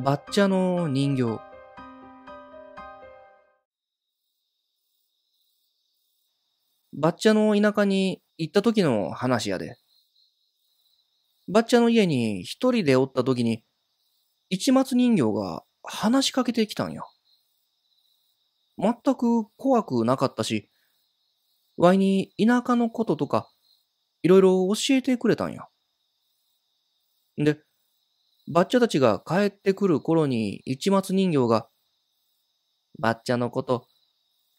抹茶の人形。バッチャの田舎に行った時の話やで。バッチャの家に一人でおった時に、市松人形が話しかけてきたんや。全く怖くなかったし、わいに田舎のこととか、いろいろ教えてくれたんや。で、バッチャたちが帰ってくる頃に市松人形が、バッチャのこと、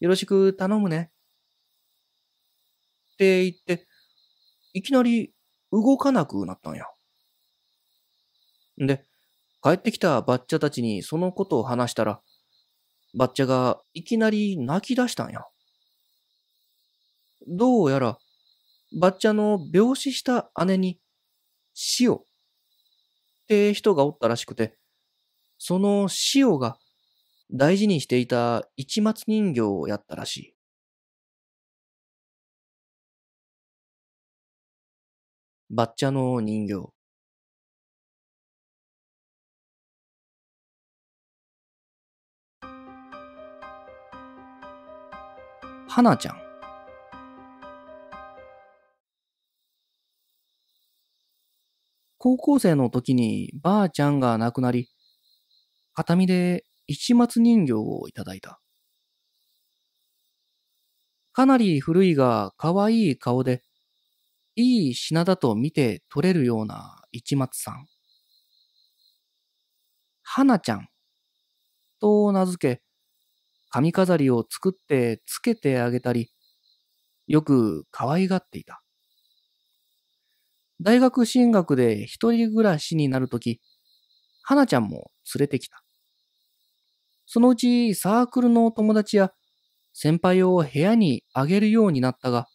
よろしく頼むね。って言って、いきなり動かなくなったんや。で、帰ってきたバッチャたちにそのことを話したら、バッチャがいきなり泣き出したんや。どうやら、バッチャの病死した姉に死をって人がおったらしくて、その塩が大事にしていた市松人形をやったらしい。バッチャの人形。花ちゃん。高校生の時にばあちゃんが亡くなり、片身で市松人形をいただいた。かなり古いが可愛い顔で、いい品だと見て取れるような市松さん。花ちゃんと名付け、髪飾りを作ってつけてあげたり、よく可愛がっていた。大学進学で一人暮らしになるとき、花ちゃんも連れてきた。そのうちサークルの友達や先輩を部屋にあげるようになったが、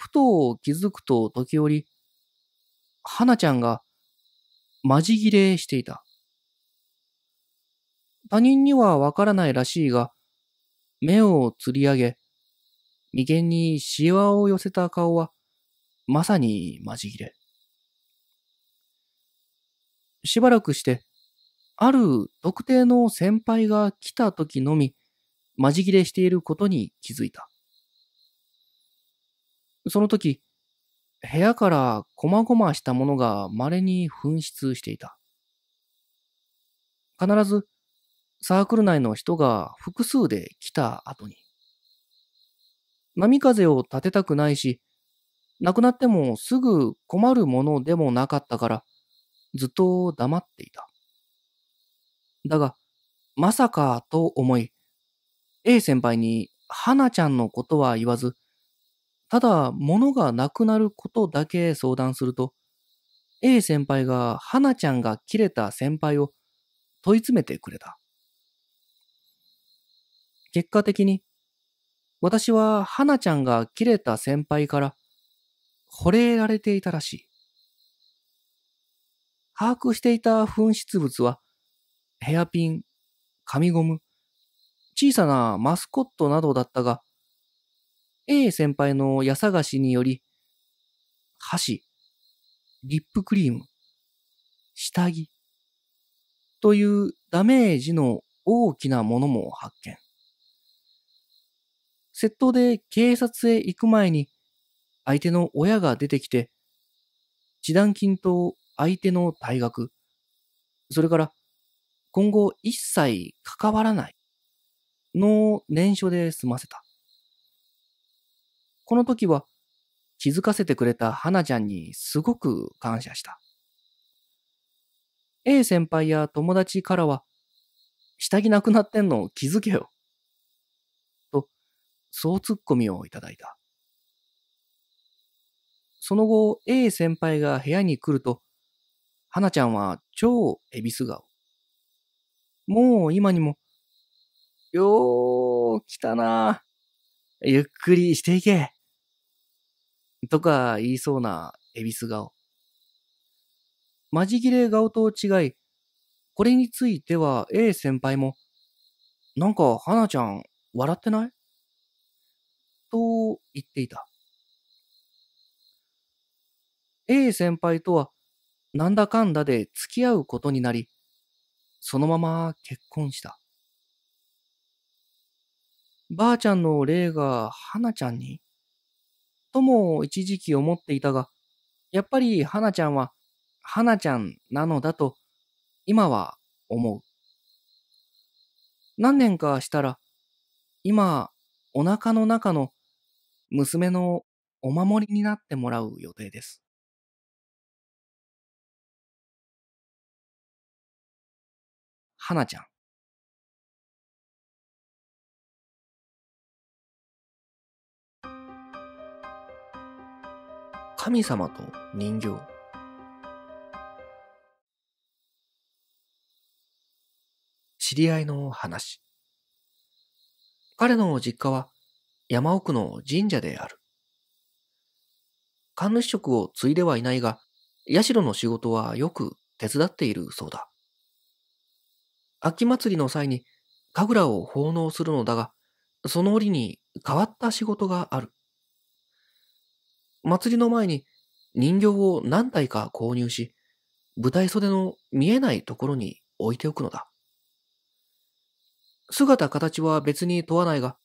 ふと気づくと時折、花ちゃんがまじ切れしていた。他人にはわからないらしいが、目をつり上げ、眉間にしわを寄せた顔は、まさにまじ切れ。しばらくして、ある特定の先輩が来た時のみ、まじ切れしていることに気づいた。その時、部屋から細々したものが稀に紛失していた。必ず、サークル内の人が複数で来た後に。波風を立てたくないし、亡くなってもすぐ困るものでもなかったから、ずっと黙っていた。だが、まさかと思い、A 先輩に花ちゃんのことは言わず、ただ物がなくなることだけ相談すると、A 先輩が花ちゃんが切れた先輩を問い詰めてくれた。結果的に、私は花ちゃんが切れた先輩から惚れられていたらしい。把握していた紛失物は、ヘアピン、紙ゴム、小さなマスコットなどだったが、A 先輩の矢探しにより、箸、リップクリーム、下着、というダメージの大きなものも発見。窃盗で警察へ行く前に、相手の親が出てきて、示談金と相手の退学、それから今後一切関わらないの念書で済ませた。この時は気づかせてくれた花ちゃんにすごく感謝した。A 先輩や友達からは、下着なくなってんの気づけよ。と、そうツッコミをいただいた。その後、A 先輩が部屋に来ると、花ちゃんは超エビス顔。もう今にも、よー、来たな。ゆっくりしていけ。とか言いそうなエビス顔。マジギレ顔と違い、これについては A 先輩も、なんか花ちゃん笑ってないと言っていた。A 先輩とはなんだかんだで付き合うことになり、そのまま結婚した。ばあちゃんの霊が花ちゃんにとも一時期思っていたが、やっぱり花ちゃんは花ちゃんなのだと今は思う。何年かしたら、今お腹の中の娘のお守りになってもらう予定です。花ちゃん。神様と人形知り合いの話彼の実家は山奥の神社である神主職を継いではいないが社の仕事はよく手伝っているそうだ秋祭りの際に神楽を奉納するのだが、その折に変わった仕事がある。祭りの前に人形を何体か購入し、舞台袖の見えないところに置いておくのだ。姿形は別に問わないが、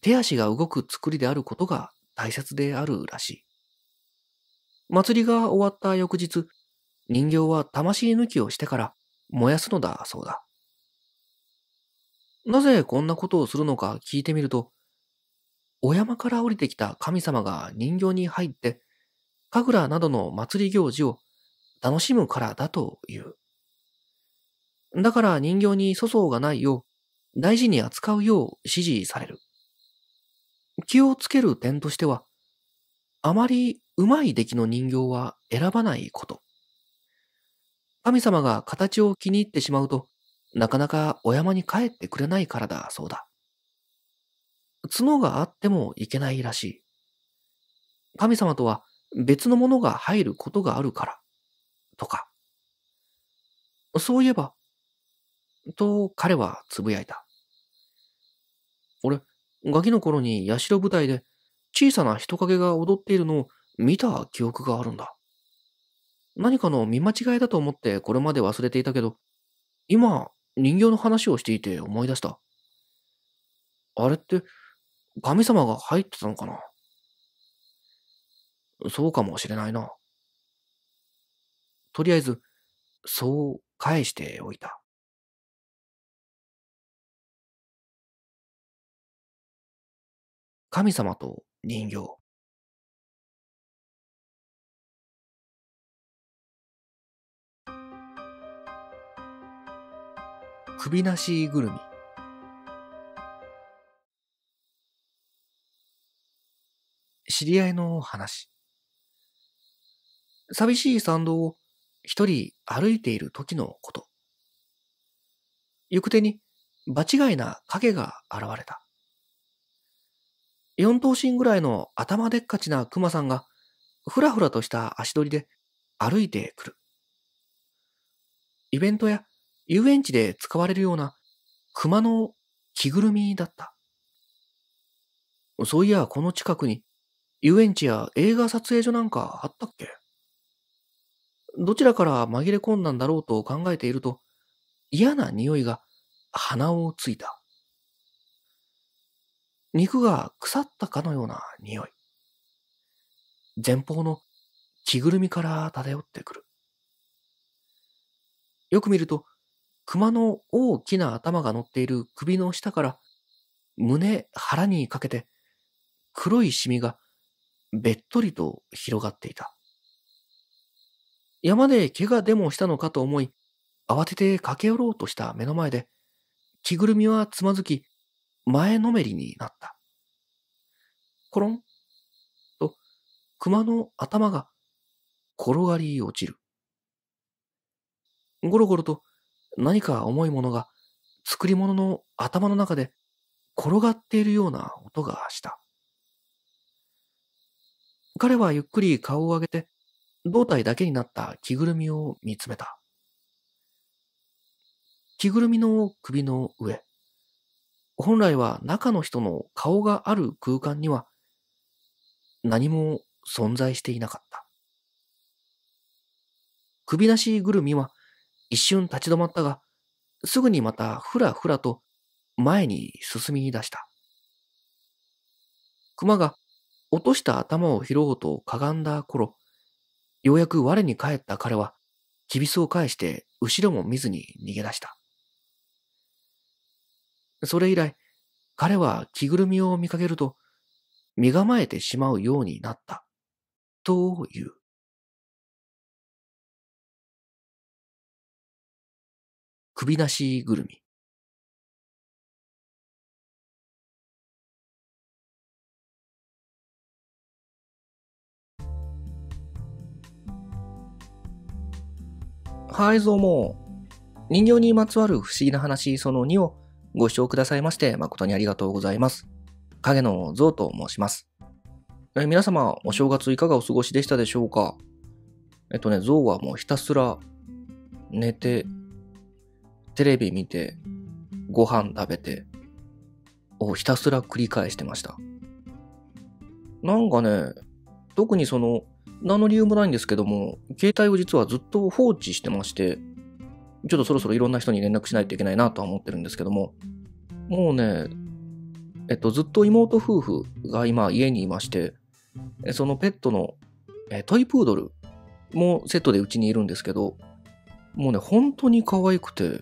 手足が動く作りであることが大切であるらしい。祭りが終わった翌日、人形は魂抜きをしてから燃やすのだそうだ。なぜこんなことをするのか聞いてみると、お山から降りてきた神様が人形に入って、神楽などの祭り行事を楽しむからだという。だから人形に粗相がないよう、大事に扱うよう指示される。気をつける点としては、あまりうまい出来の人形は選ばないこと。神様が形を気に入ってしまうと、なかなかお山に帰ってくれないからだそうだ。角があってもいけないらしい。神様とは別のものが入ることがあるから、とか。そういえば、と彼はつぶやいた。俺、ガキの頃に社舞台で小さな人影が踊っているのを見た記憶があるんだ。何かの見間違いだと思ってこれまで忘れていたけど、今人形の話をしていて思い出した。あれって、神様が入ってたのかなそうかもしれないな。とりあえず、そう返しておいた。神様と人形。首なしぐるみ。知り合いの話。寂しい参道を一人歩いている時のこと。行く手に場違いな影が現れた。四頭身ぐらいの頭でっかちな熊さんがふらふらとした足取りで歩いてくる。イベントや遊園地で使われるような熊の着ぐるみだった。そういや、この近くに遊園地や映画撮影所なんかあったっけどちらから紛れ込んだんだろうと考えていると、嫌な匂いが鼻をついた。肉が腐ったかのような匂い。前方の着ぐるみから漂ってくる。よく見ると、熊の大きな頭が乗っている首の下から、胸、腹にかけて、黒いシミがべっとりと広がっていた。山で怪我でもしたのかと思い、慌てて駆け寄ろうとした目の前で、着ぐるみはつまずき、前のめりになった。コロンと、熊の頭が転がり落ちる。ゴロゴロと何か重いものが作り物の頭の中で転がっているような音がした。彼はゆっくり顔を上げて胴体だけになった着ぐるみを見つめた。着ぐるみの首の上、本来は中の人の顔がある空間には何も存在していなかった。首なしぐるみは一瞬立ち止まったが、すぐにまたふらふらと前に進み出した。熊が落とした頭を拾おうとかがんだ頃、ようやく我に返った彼は、きびすを返して後ろも見ずに逃げ出した。それ以来、彼は着ぐるみを見かけると、身構えてしまうようになった、という。首なしぐるみ。はい、どうも。人形にまつわる不思議な話その2をご視聴くださいまして誠にありがとうございます。影の像と申します。え皆様、お正月いかがお過ごしでしたでしょうかえっとね、像はもうひたすら寝てテレビ見て、ご飯食べて、をひたすら繰り返してました。なんかね、特にその、何の理由もないんですけども、携帯を実はずっと放置してまして、ちょっとそろそろいろんな人に連絡しないといけないなとは思ってるんですけども、もうね、えっと、ずっと妹夫婦が今家にいまして、そのペットのえトイプードルもセットでうちにいるんですけど、もうね、本当に可愛くて、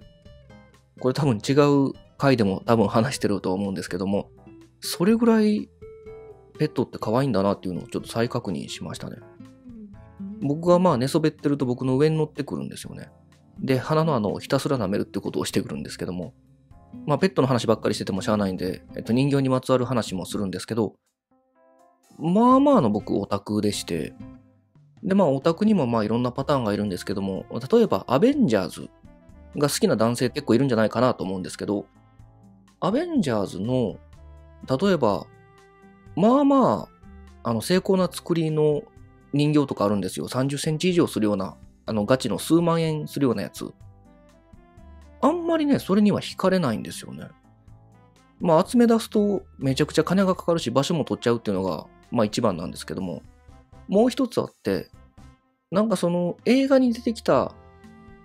これ多分違う回でも多分話してると思うんですけども、それぐらいペットって可愛いんだなっていうのをちょっと再確認しましたね。僕がまあ寝そべってると僕の上に乗ってくるんですよね。で、鼻の穴をひたすら舐めるってことをしてくるんですけども、まあペットの話ばっかりしててもしゃあないんで、えっと、人形にまつわる話もするんですけど、まあまあの僕オタクでして、でまあオタクにもまあいろんなパターンがいるんですけども、例えばアベンジャーズが好きな男性結構いるんじゃないかなと思うんですけど、アベンジャーズの、例えば、まあまあ、あの、精巧な作りの人形とかあるんですよ。30センチ以上するような、あの、ガチの数万円するようなやつ。あんまりね、それには惹かれないんですよね。まあ、集め出すと、めちゃくちゃ金がかかるし、場所も取っちゃうっていうのが、まあ一番なんですけども、もう一つあって、なんかその映画に出てきた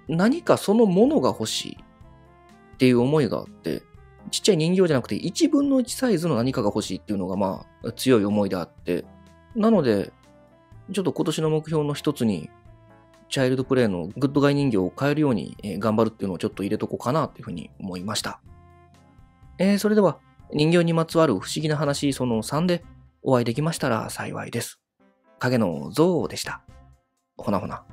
何かそのものが欲しいっていう思いがあって、ちっちゃい人形じゃなくて1分の1サイズの何かが欲しいっていうのがまあ強い思いであって、なので、ちょっと今年の目標の一つに、チャイルドプレイのグッドガイ人形を変えるように頑張るっていうのをちょっと入れとこうかなっていうふうに思いました。えー、それでは人形にまつわる不思議な話その3でお会いできましたら幸いです。影の像でした。ほなほな。